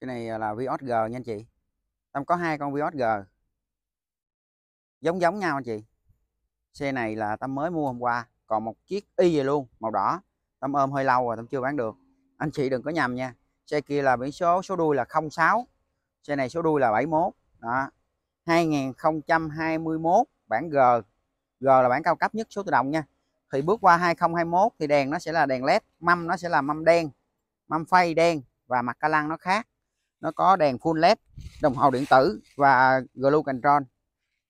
cái này à, là Vios G nha anh chị Tâm có hai con Vios G giống giống nhau anh chị xe này là Tâm mới mua hôm qua còn một chiếc y về luôn màu đỏ Tâm ôm hơi lâu rồi Tâm chưa bán được anh chị đừng có nhầm nha xe kia là biển số số đuôi là 06 xe này số đuôi là 71 đó 2021 bản G G là bản cao cấp nhất số tự động nha thì bước qua 2021 thì đèn nó sẽ là đèn led mâm nó sẽ là mâm đen mâm phay đen và mặt ca lăng nó khác nó có đèn full led đồng hồ điện tử và glue control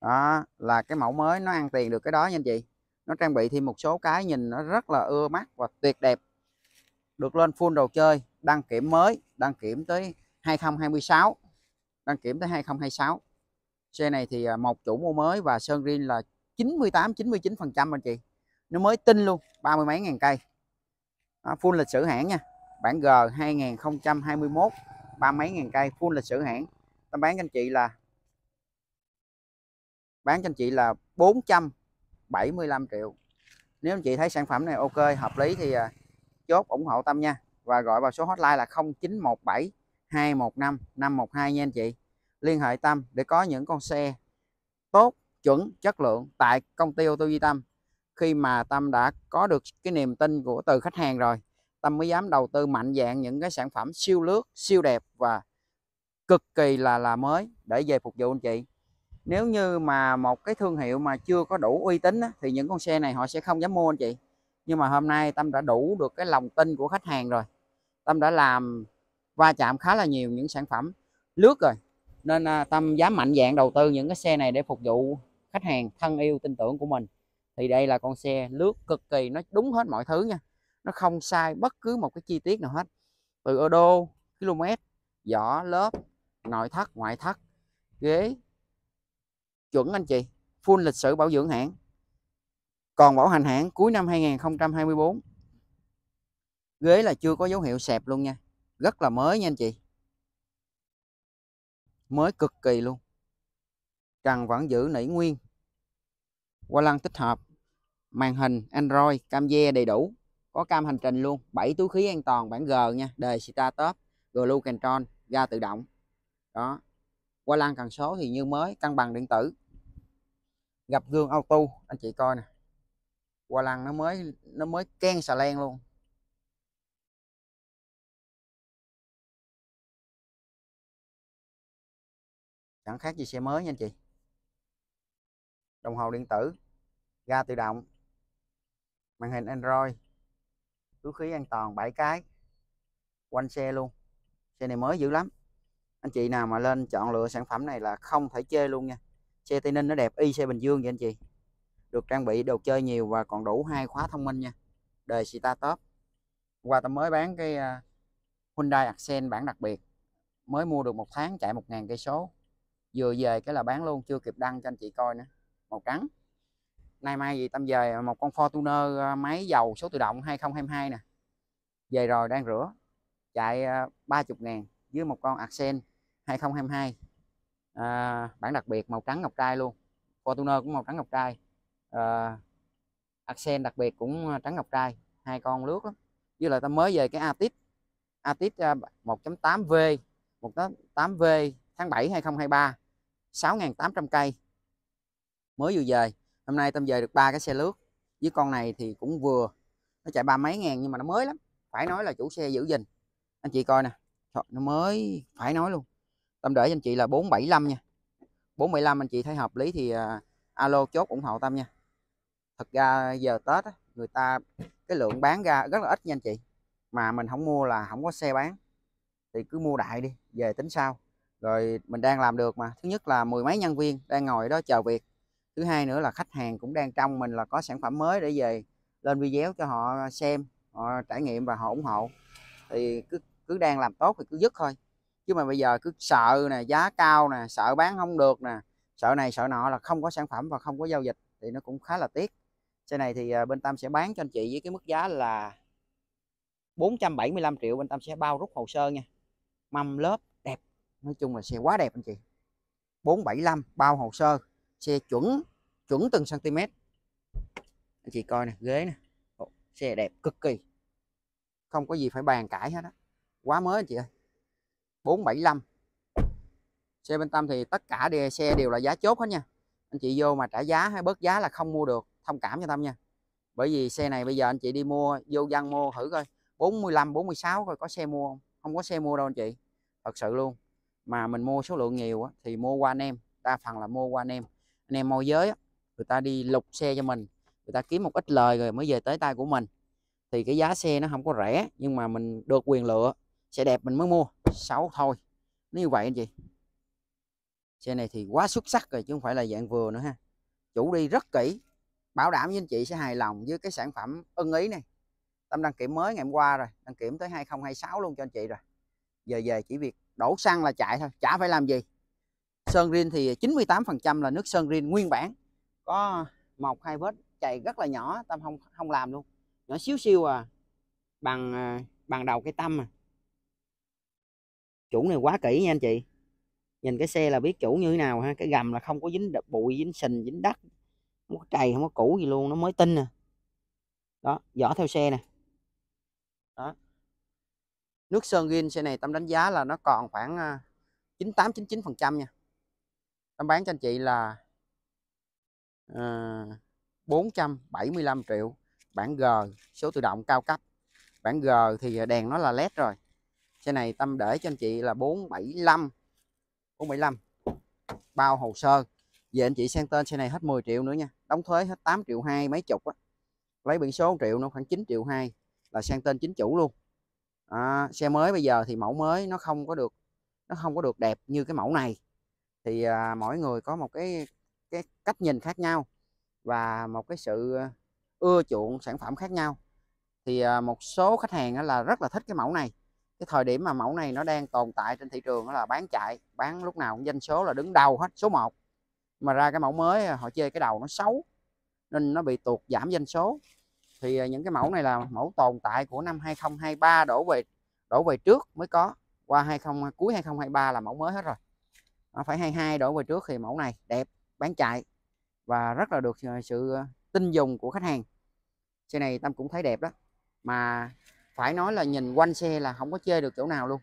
đó là cái mẫu mới nó ăn tiền được cái đó nha anh chị nó trang bị thêm một số cái nhìn nó rất là ưa mắt và tuyệt đẹp được lên full đồ chơi đăng kiểm mới đăng kiểm tới 2026 đăng kiểm tới 2026 xe này thì à, một chủ mua mới và sơn riêng là 98 99 phần trăm anh chị nó mới tinh luôn ba mươi mấy ngàn cây đó, full lịch sử hãng nha bản G 2021 ba mấy ngàn cây full lịch sử hãng tao bán cho anh chị là bán cho anh chị là 475 triệu nếu anh chị thấy sản phẩm này ok hợp lý thì à, chốt ủng hộ Tâm nha và gọi vào số hotline là 0917 215 512 nha anh chị liên hệ Tâm để có những con xe tốt chuẩn chất lượng tại công ty ô tô di Tâm khi mà Tâm đã có được cái niềm tin của từ khách hàng rồi Tâm mới dám đầu tư mạnh dạng những cái sản phẩm siêu lướt, siêu đẹp và cực kỳ là là mới để về phục vụ anh chị. Nếu như mà một cái thương hiệu mà chưa có đủ uy tín thì những con xe này họ sẽ không dám mua anh chị. Nhưng mà hôm nay Tâm đã đủ được cái lòng tin của khách hàng rồi. Tâm đã làm va chạm khá là nhiều những sản phẩm lướt rồi. Nên à, Tâm dám mạnh dạng đầu tư những cái xe này để phục vụ khách hàng thân yêu tin tưởng của mình. Thì đây là con xe lướt cực kỳ nó đúng hết mọi thứ nha nó không sai bất cứ một cái chi tiết nào hết từ ô đô km vỏ lớp nội thất ngoại thất ghế chuẩn anh chị full lịch sử bảo dưỡng hãng còn bảo hành hãng cuối năm 2024 ghế là chưa có dấu hiệu sẹp luôn nha rất là mới nha anh chị mới cực kỳ luôn trần vẫn giữ nỉ nguyên qua lăng tích hợp màn hình android cam ve đầy đủ có cam hành trình luôn 7 túi khí an toàn bản G nha đề Sita top Glue Control ga tự động đó qua lan cần số thì như mới cân bằng điện tử gặp gương auto anh chị coi nè qua lăng nó mới nó mới ken xà len luôn chẳng khác gì xe mới nha anh chị đồng hồ điện tử ga tự động màn hình android túi khí an toàn 7 cái quanh xe luôn xe này mới dữ lắm anh chị nào mà lên chọn lựa sản phẩm này là không thể chê luôn nha xe Tây Ninh nó đẹp y xe Bình Dương vậy anh chị được trang bị đồ chơi nhiều và còn đủ hai khóa thông minh nha đời Sita Top qua tao mới bán cái à, Hyundai Accent bản đặc biệt mới mua được một tháng chạy một ngàn cây số vừa về cái là bán luôn chưa kịp đăng cho anh chị coi nữa màu trắng nay mai gì tâm về một con Fortuner ờ, máy dầu số tự động 2022 nè về rồi đang rửa chạy 30 ờ, ngàn với một con Accent 2022 à, ờ, bản đặc biệt màu trắng ngọc trai luôn Fortuner cũng màu trắng ngọc trai à, Accent đặc biệt cũng trắng ngọc trai hai con lướt lắm với lại ta mới về cái Atit Atit 1.8V 1.8V tháng 7 2023 6.800 cây mới vừa về hôm nay tâm về được ba cái xe lướt với con này thì cũng vừa nó chạy ba mấy ngàn nhưng mà nó mới lắm phải nói là chủ xe giữ gìn anh chị coi nè nó mới phải nói luôn tâm để cho anh chị là 475 nha 475 anh chị thấy hợp lý thì uh, alo chốt ủng hộ tâm nha thật ra giờ Tết á, người ta cái lượng bán ra rất là ít nha anh chị mà mình không mua là không có xe bán thì cứ mua đại đi về tính sau rồi mình đang làm được mà thứ nhất là mười mấy nhân viên đang ngồi đó chờ việc thứ hai nữa là khách hàng cũng đang trong mình là có sản phẩm mới để về lên video cho họ xem họ trải nghiệm và họ ủng hộ thì cứ cứ đang làm tốt thì cứ dứt thôi chứ mà bây giờ cứ sợ nè giá cao nè sợ bán không được nè sợ này sợ nọ là không có sản phẩm và không có giao dịch thì nó cũng khá là tiếc xe này thì à, bên Tâm sẽ bán cho anh chị với cái mức giá là 475 triệu bên Tâm sẽ bao rút hồ sơ nha mâm lớp đẹp nói chung là xe quá đẹp anh chị 475 bao hồ sơ xe chuẩn chuẩn từng cm anh chị coi nè ghế nè Ồ, xe đẹp cực kỳ không có gì phải bàn cãi hết á quá mới anh chị ơi 475 xe bên tâm thì tất cả đề xe đều là giá chốt hết nha anh chị vô mà trả giá hay bớt giá là không mua được thông cảm cho tâm nha bởi vì xe này bây giờ anh chị đi mua vô dân mua thử coi 45 46 coi có xe mua không không có xe mua đâu anh chị thật sự luôn mà mình mua số lượng nhiều á, thì mua qua anh em đa phần là mua qua anh em anh em môi giới người ta đi lục xe cho mình người ta kiếm một ít lời rồi mới về tới tay của mình thì cái giá xe nó không có rẻ nhưng mà mình được quyền lựa xe đẹp mình mới mua xấu thôi nếu như vậy anh chị xe này thì quá xuất sắc rồi chứ không phải là dạng vừa nữa ha chủ đi rất kỹ bảo đảm với anh chị sẽ hài lòng với cái sản phẩm ưng ý này tâm đăng kiểm mới ngày hôm qua rồi đăng kiểm tới 2026 luôn cho anh chị rồi giờ về chỉ việc đổ xăng là chạy thôi chả phải làm gì sơn rin thì 98% là nước sơn rin nguyên bản có một hai vết chạy rất là nhỏ tâm không không làm luôn nhỏ xíu xiu à bằng à, bằng đầu cái tâm à chủ này quá kỹ nha anh chị nhìn cái xe là biết chủ như thế nào ha cái gầm là không có dính bụi dính sình dính đất không có trầy không có cũ gì luôn nó mới tinh nè à. đó dõi theo xe nè đó nước sơn rin xe này tâm đánh giá là nó còn khoảng à, chín tám chín chín phần trăm nha tâm bán cho anh chị là à, ờ, 475 triệu bản G số tự động cao cấp bản G thì đèn nó là led rồi xe này tâm để cho anh chị là 475 475 bao hồ sơ về anh chị sang tên xe này hết 10 triệu nữa nha đóng thuế hết 8 triệu hai mấy chục á lấy biển số 1 triệu nó khoảng 9 triệu hai là sang tên chính chủ luôn à, xe mới bây giờ thì mẫu mới nó không có được nó không có được đẹp như cái mẫu này thì à, mỗi người có một cái cái cách nhìn khác nhau và một cái sự à, ưa chuộng sản phẩm khác nhau thì à, một số khách hàng là rất là thích cái mẫu này cái thời điểm mà mẫu này nó đang tồn tại trên thị trường là bán chạy bán lúc nào cũng danh số là đứng đầu hết số 1 mà ra cái mẫu mới họ chơi cái đầu nó xấu nên nó bị tuột giảm danh số thì à, những cái mẫu này là mẫu tồn tại của năm 2023 đổ về đổ về trước mới có qua 20 cuối 2023 là mẫu mới hết rồi phải 22 đổi về trước thì mẫu này đẹp bán chạy và rất là được ờ, sự ờ, tin dùng của khách hàng xe này Tâm cũng thấy đẹp đó mà phải nói là nhìn quanh xe là không có chê được chỗ nào luôn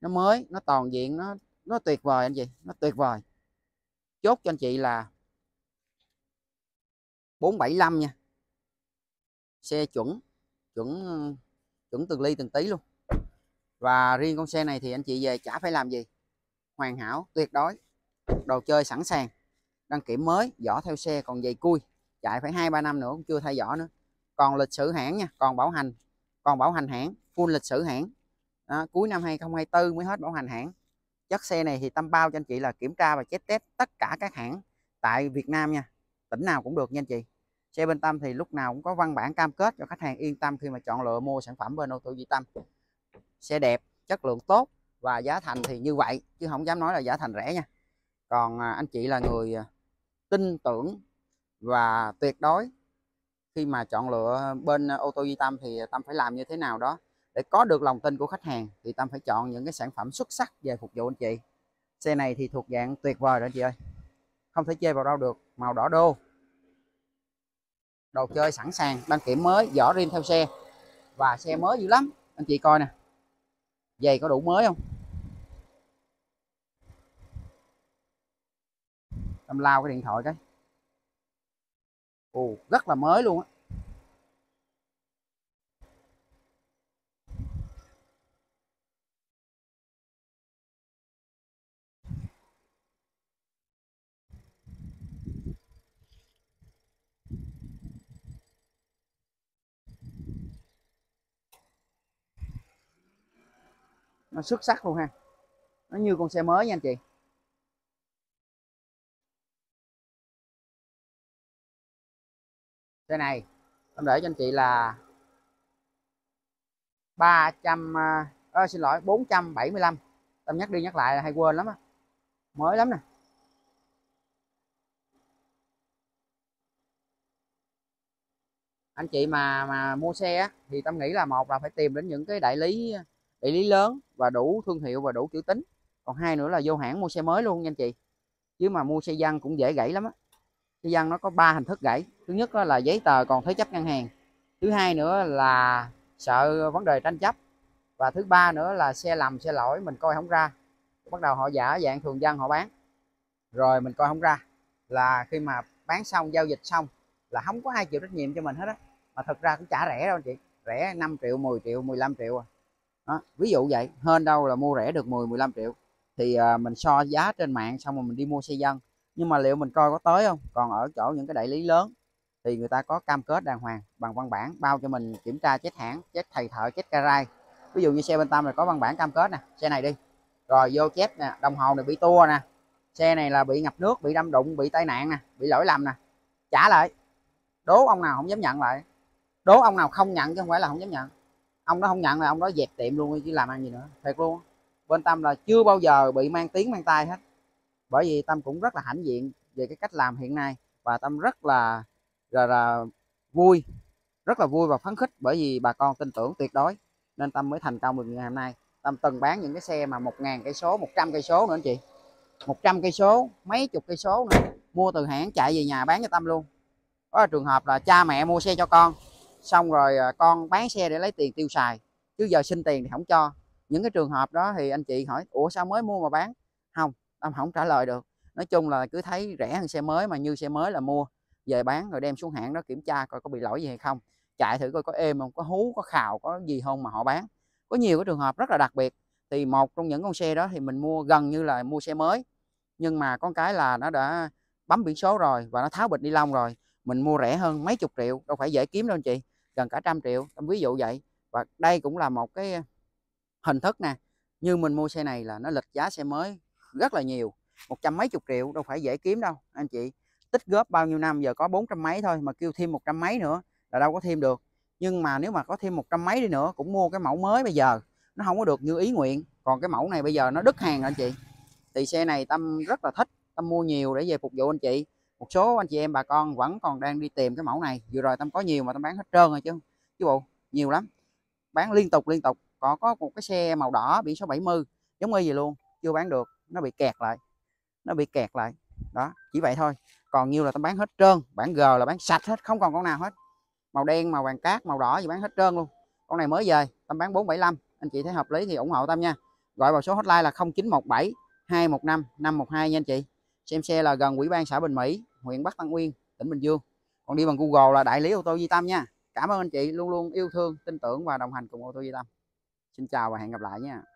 nó mới nó toàn diện nó nó tuyệt vời anh chị nó tuyệt vời chốt cho anh chị là 475 nha xe chuẩn chuẩn ờ, chuẩn từng ly từng tí luôn và riêng con xe này thì anh chị về chả phải làm gì hoàn hảo tuyệt đối đồ chơi sẵn sàng đăng kiểm mới vỏ theo xe còn dày cui chạy phải hai ba năm nữa cũng chưa thay vỏ nữa còn lịch sử hãng nha còn bảo hành còn bảo hành hãng full lịch sử hãng đó, cuối năm 2024 mới hết bảo hành hãng chất xe này thì tâm bao cho anh chị là kiểm tra và check test tất cả các hãng tại Việt Nam nha tỉnh nào cũng được nha anh chị xe bên Tâm thì lúc nào cũng có văn bản cam kết cho khách hàng yên tâm khi mà chọn lựa mua sản phẩm bên ô tô di Tâm xe đẹp chất lượng tốt và giá thành thì như vậy chứ không dám nói là giá thành rẻ nha còn à, anh chị là người à, tin tưởng và tuyệt đối khi mà chọn lựa bên à, ô tô Duy Tâm thì Tâm phải làm như thế nào đó để có được lòng tin của khách hàng thì Tâm phải chọn những cái sản phẩm xuất sắc về phục vụ anh chị xe này thì thuộc dạng tuyệt vời đó chị ơi không thể chê vào đâu được màu đỏ đô đồ chơi sẵn sàng đăng kiểm mới vỏ rim theo xe và xe mới dữ lắm anh chị coi nè giày có đủ mới không em lao cái điện thoại cái ồ rất là mới luôn á nó xuất sắc luôn ha nó như con xe mới nha anh chị xe này em để cho anh chị là 300 à, xin lỗi 475 em nhắc đi nhắc lại hay quên lắm á mới lắm nè anh chị mà mà mua xe á, thì tâm nghĩ là một là phải tìm đến những cái đại lý đại lý lớn và đủ thương hiệu và đủ chữ tính còn hai nữa là vô hãng mua xe mới luôn nha anh chị chứ mà mua xe dân cũng dễ gãy lắm á xe dân nó có ba hình thức gãy thứ nhất là giấy tờ còn thế chấp ngân hàng thứ hai nữa là sợ vấn đề tranh chấp và thứ ba nữa là xe lầm xe lỗi mình coi không ra bắt đầu họ giả dạng thường dân họ bán rồi mình coi không ra là khi mà bán xong giao dịch xong là không có ai chịu trách nhiệm cho mình hết á mà thật ra cũng trả rẻ đâu anh chị rẻ 5 triệu 10 triệu 15 triệu à. Đó, ví dụ vậy hơn đâu là mua rẻ được 10 15 triệu thì à, mình so giá trên mạng xong rồi mình đi mua xe dân nhưng mà liệu mình coi có tới không còn ở chỗ những cái đại lý lớn thì người ta có cam kết đàng hoàng bằng văn bản bao cho mình kiểm tra chết hãng chết thầy thợ chết carai ví dụ như xe bên tâm này có văn bản cam kết nè xe này đi rồi vô chép nè đồng hồ này bị tua nè xe này là bị ngập nước bị đâm đụng bị tai nạn nè bị lỗi lầm nè trả lại đố ông nào không dám nhận lại đố ông nào không nhận chứ không phải là không dám nhận ông đó không nhận là ông đó dẹp tiệm luôn chứ làm ăn gì nữa thiệt luôn bên tâm là chưa bao giờ bị mang tiếng mang tay hết bởi vì tâm cũng rất là hãnh diện về cái cách làm hiện nay và tâm rất là là, là vui rất là vui và phấn khích bởi vì bà con tin tưởng tuyệt đối nên tâm mới thành công được ngày hôm nay tâm từng bán những cái xe mà một ngàn cây số một trăm cây số nữa anh chị một trăm cây số mấy chục cây số nữa mua từ hãng chạy về nhà bán cho tâm luôn có là trường hợp là cha mẹ mua xe cho con xong rồi à, con bán xe để lấy tiền tiêu xài chứ giờ xin tiền thì không cho những cái trường hợp đó thì anh chị hỏi ủa sao mới mua mà bán không tâm không trả lời được nói chung là cứ thấy rẻ hơn xe mới mà như xe mới là mua về bán rồi đem xuống hãng đó kiểm tra coi có bị lỗi gì hay không chạy thử coi có êm không có hú có khào có gì không mà họ bán có nhiều cái trường hợp rất là đặc biệt thì một trong những con xe đó thì mình mua gần như là mua xe mới nhưng mà con cái là nó đã bấm biển số rồi và nó tháo bịch đi lông rồi mình mua rẻ hơn mấy chục triệu đâu phải dễ kiếm đâu anh chị gần cả trăm triệu ví dụ vậy và đây cũng là một cái hình thức nè như mình mua xe này là nó lịch giá xe mới rất là nhiều một trăm mấy chục triệu đâu phải dễ kiếm đâu anh chị tích góp bao nhiêu năm giờ có 400 trăm mấy thôi mà kêu thêm 100 trăm mấy nữa là đâu có thêm được nhưng mà nếu mà có thêm 100 trăm mấy đi nữa cũng mua cái mẫu mới bây giờ nó không có được như ý nguyện còn cái mẫu này bây giờ nó đứt hàng rồi anh chị thì xe này tâm rất là thích tâm mua nhiều để về phục vụ anh chị một số anh chị em bà con vẫn còn đang đi tìm cái mẫu này vừa rồi tâm có nhiều mà tâm bán hết trơn rồi chứ chứ bộ nhiều lắm bán liên tục liên tục có có một cái xe màu đỏ biển số 70 giống y gì luôn chưa bán được nó bị kẹt lại nó bị kẹt lại đó chỉ vậy thôi còn nhiêu là tao bán hết trơn bản g là bán sạch hết không còn con nào hết màu đen màu vàng cát màu đỏ gì bán hết trơn luôn con này mới về tao bán 475 anh chị thấy hợp lý thì ủng hộ tao nha gọi vào số hotline là 0917 215 512 nha anh chị xem xe là gần ủy ban xã Bình Mỹ huyện Bắc Tân Uyên tỉnh Bình Dương còn đi bằng Google là đại lý ô tô Di Tâm nha cảm ơn anh chị luôn luôn yêu thương tin tưởng và đồng hành cùng ô tô Di Tâm xin chào và hẹn gặp lại nha